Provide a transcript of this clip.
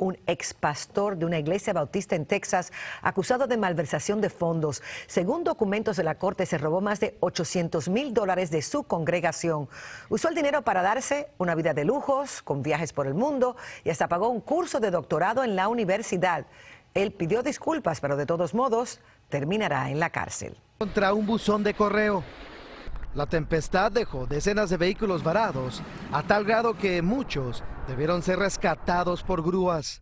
un ex pastor de una iglesia bautista en Texas, acusado de malversación de fondos. Según documentos de la corte, se robó más de 800 mil dólares de su congregación. Usó el dinero para darse una vida de lujos, con viajes por el mundo y hasta pagó un curso de doctorado en la universidad. Él pidió disculpas, pero de todos modos terminará en la cárcel. Contra un buzón de correo. La tempestad dejó decenas de vehículos varados, a tal grado que muchos debieron ser rescatados por grúas.